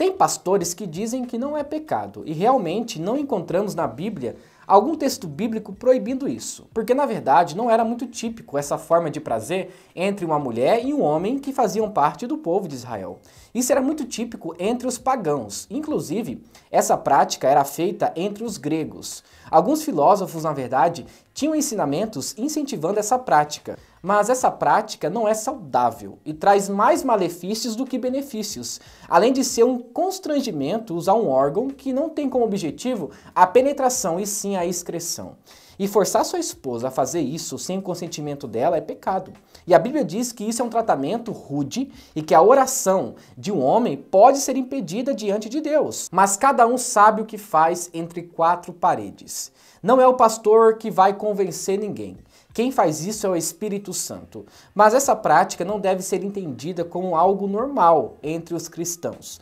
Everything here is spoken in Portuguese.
Tem pastores que dizem que não é pecado, e realmente não encontramos na Bíblia algum texto bíblico proibindo isso, porque na verdade não era muito típico essa forma de prazer entre uma mulher e um homem que faziam parte do povo de Israel. Isso era muito típico entre os pagãos, inclusive essa prática era feita entre os gregos. Alguns filósofos, na verdade, tinham ensinamentos incentivando essa prática. Mas essa prática não é saudável e traz mais malefícios do que benefícios, além de ser um constrangimento usar um órgão que não tem como objetivo a penetração e sim a excreção. E forçar sua esposa a fazer isso sem o consentimento dela é pecado. E a Bíblia diz que isso é um tratamento rude e que a oração de um homem pode ser impedida diante de Deus. Mas cada um sabe o que faz entre quatro paredes. Não é o pastor que vai com convencer ninguém. Quem faz isso é o Espírito Santo. Mas essa prática não deve ser entendida como algo normal entre os cristãos.